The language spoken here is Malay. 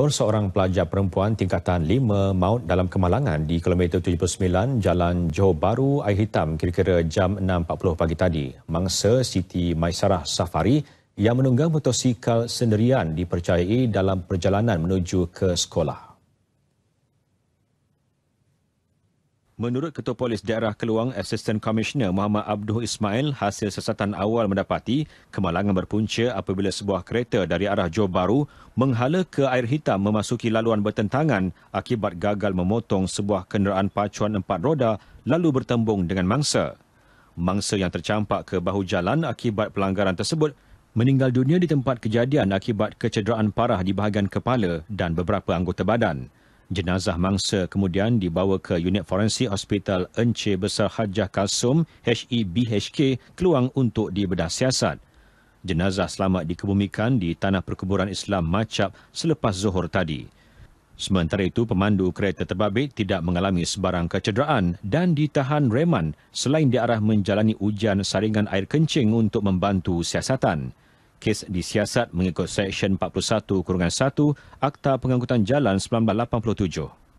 Seorang pelajar perempuan tingkatan 5 maut dalam kemalangan di kilometer 79 Jalan Johor Baru Air Hitam kira-kira jam 6.40 pagi tadi. Mangsa Siti Maisarah Safari yang menunggang motosikal sendirian dipercayai dalam perjalanan menuju ke sekolah. Menurut Ketua Polis Daerah Keluang Assistant Commissioner Muhammad Abdul Ismail, hasil sesatan awal mendapati kemalangan berpunca apabila sebuah kereta dari arah Johor Bahru menghala ke air hitam memasuki laluan bertentangan akibat gagal memotong sebuah kenderaan pacuan empat roda lalu bertembung dengan mangsa. Mangsa yang tercampak ke bahu jalan akibat pelanggaran tersebut meninggal dunia di tempat kejadian akibat kecederaan parah di bahagian kepala dan beberapa anggota badan. Jenazah mangsa kemudian dibawa ke unit forensik Hospital Ence Besar Hajah Kasum HEBHK Keluang untuk dibedah siasat. Jenazah selamat dikebumikan di Tanah Perkuburan Islam Macap selepas zuhur tadi. Sementara itu, pemandu kereta terbabit tidak mengalami sebarang kecederaan dan ditahan reman selain diarah menjalani ujian saringan air kencing untuk membantu siasatan kes disiasat mengikut Seksyen 41-1 Akta Pengangkutan Jalan 1987.